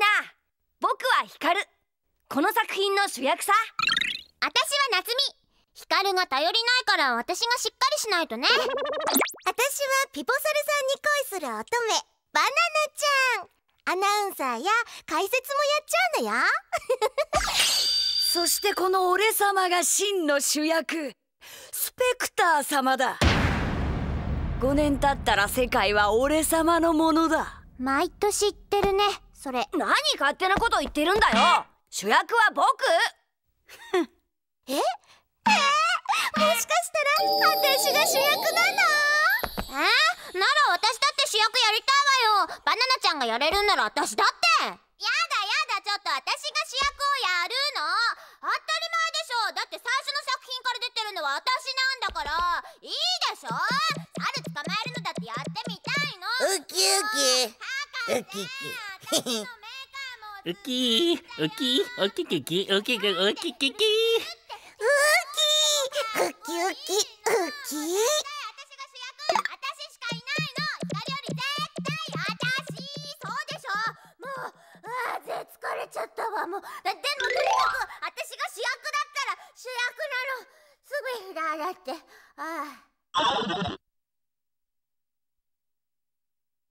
な僕は光カこの作品の主役さ私は夏美光カが頼りないから私がしっかりしないとね私はピポサルさんに恋する乙女バナナちゃんアナウンサーや解説もやっちゃうのよ そしてこの俺様が真の主役スペクター様だ5年経ったら世界は俺様のものだ毎年言ってるねそれ何勝手なこと言ってるんだよ主役は僕ええー、もしかしたら私が主役なのえー、なら私だって主役やりたいわよバナナちゃんがやれるんなら私だってやだやだちょっと私が主役をやるの当たり前でしょだって最初の作品から出てるのは私なんだからいいでしょ猿捕まえるのだってやってみたいのウキウキウキウキウきウきウきウきウきウうウきウうウうウうウうウうウ疲もうでもとにかく私が主役だったら主役なのすべてだだってああ